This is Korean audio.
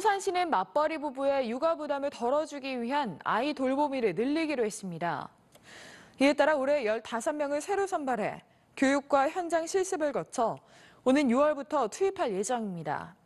서산시는 맞벌이 부부의 육아 부담을 덜어주기 위한 아이 돌보미를 늘리기로 했습니다. 이에 따라 올해 15명을 새로 선발해 교육과 현장 실습을 거쳐 오는 6월부터 투입할 예정입니다.